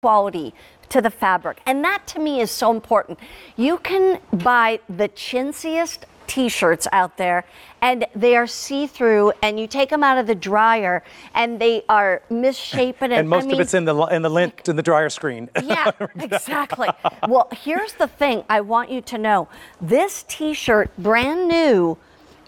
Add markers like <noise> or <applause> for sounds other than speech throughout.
quality to the fabric. And that to me is so important. You can buy the chintziest t shirts out there, and they are see through, and you take them out of the dryer, and they are misshapen. And, most I mean, of it's in the, in the lint, in the dryer screen. <laughs> Yeah, exactly. Well, here's the thing I want you to know this t shirt, brand new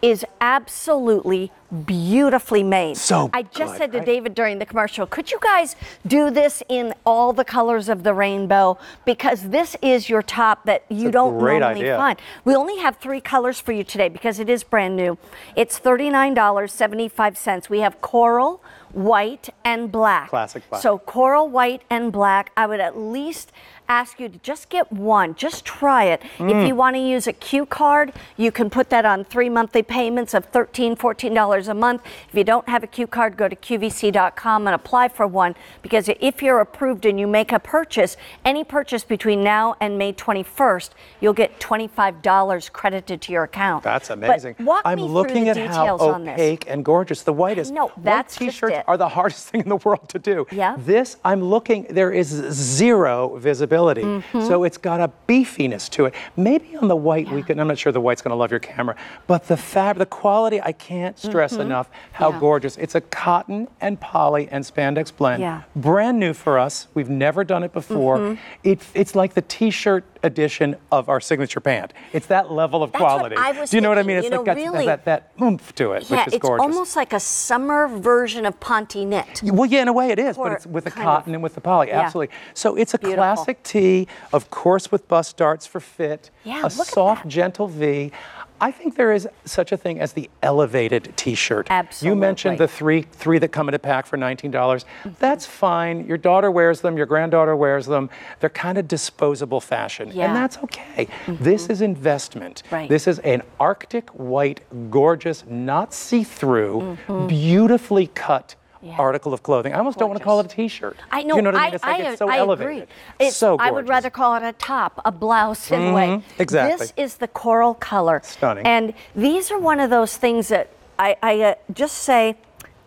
is absolutely beautifully made. So I just good, said to right? David during the commercial, could you guys do this in all the colors of the rainbow? Because this is your top that you don't normally idea. find. We only have three colors for you today because it is brand new. It's $39.75. We have coral, white, and black. Classic black. So coral, white, and black. I would at least ask you to just get one, just try it. Mm. If you want to use a Q card, you can put that on three monthly payments of $13, $14 a month. If you don't have a Q card, go to QVC.com and apply for one because if you're approved and you make a purchase, any purchase between now and May 21st, you'll get $25 credited to your account. That's amazing. But I'm looking at how opaque and gorgeous the white is. No, that's white t-shirts are the <laughs> hardest thing in the world to do. Yeah. This I'm looking there is zero visibility flexibility. Mm-hmm. So it's got a beefiness to it. Maybe on the white yeah. we can. I'm not sure the white's going to love your camera, but the fab, the quality, I can't stress mm-hmm. enough how yeah. gorgeous. It's a cotton and poly and spandex blend. Yeah. Brand new for us. We've never done it before. Mm-hmm. It, it's like the t-shirt edition of our signature band. It's that level of that's quality. Do you thinking, know what I mean? It's like know, really, that, that oomph to it, yeah, which is it's gorgeous. almost like a summer version of Ponte knit. Well, yeah, in a way it is, but it's with the cotton of, and with the poly. Yeah. Absolutely. So it's a Beautiful. classic tee, of course, with bust darts for fit, yeah, a soft, gentle V. I think there is such a thing as the elevated T-shirt. Absolutely. You mentioned the three three that come in a pack for nineteen dollars. Mm-hmm. That's fine. Your daughter wears them. Your granddaughter wears them. They're kind of disposable fashion, yeah. and that's okay. Mm-hmm. This is investment. Right. This is an Arctic white, gorgeous, not see-through, mm-hmm. beautifully cut yeah. article of clothing. I almost gorgeous. don't want to call it a T-shirt. I know. You know what I mean? It's like I, it's so I elevated. Agree. It's, so gorgeous. I would rather call it a top, a blouse in mm-hmm. way. Exactly. This is the coral color. Stunning. And these are one of those things that I, I uh, just say,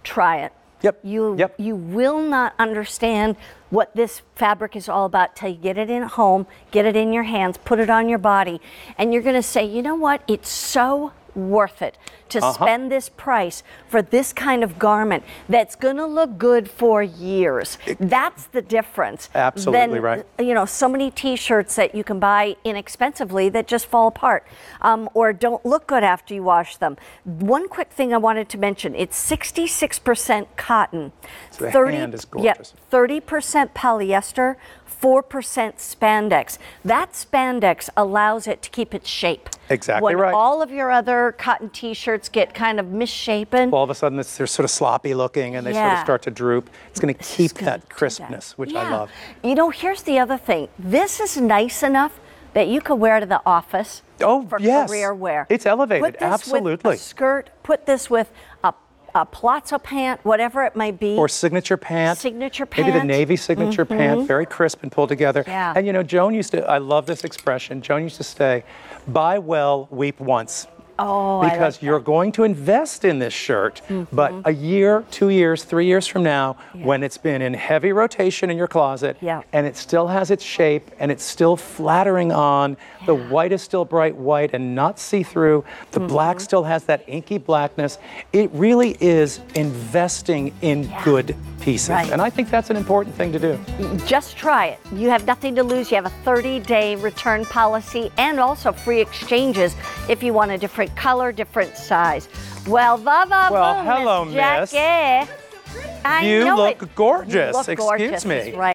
try it. Yep. You yep. you will not understand what this fabric is all about till you get it in home, get it in your hands, put it on your body, and you're going to say, you know what? It's so worth it to uh -huh. spend this price for this kind of garment that's going to look good for years. that's the difference. Absolutely than, right. You know, so many T-shirts that you can buy inexpensively that just fall apart um, or don't look good after you wash them. One quick thing I wanted to mention: it's 66% cotton, so 30, Yeah, 30% polyester, 4% spandex. That spandex allows it to keep its shape. Exactly when right. All of your other cotton t-shirts get kind of misshapen. All of a sudden, they're sort of sloppy looking, and they yeah. sort of start to droop. It's going to keep that gonna crispness, that. which yeah. I love. You know, here's the other thing. This is nice enough that you could wear to the office. Oh, for yes. career wear. It's elevated, put this absolutely. With a skirt. Put this with a a palazzo pant, whatever it may be. Or signature pant. Signature pant. Maybe the navy signature mm-hmm. pant, very crisp and pulled together. Yeah. And you know, Joan used to, I love this expression, Joan used to say, buy well, weep once. Oh, because like you're going to invest in this shirt, mm-hmm. but a year, two years, three years from now, yeah. when it's been in heavy rotation in your closet, yeah. and it still has its shape and it's still flattering on, yeah. the white is still bright white and not see through, the mm-hmm. black still has that inky blackness. It really is investing in good pieces. Right. And I think that's an important thing to do. Just try it. You have nothing to lose. You have a 30 day return policy and also free exchanges if you want a different color, different size. Well, Vava, Well, hello, Miss. Jackie. I You know look it. gorgeous. You look Excuse gorgeous is me. Right.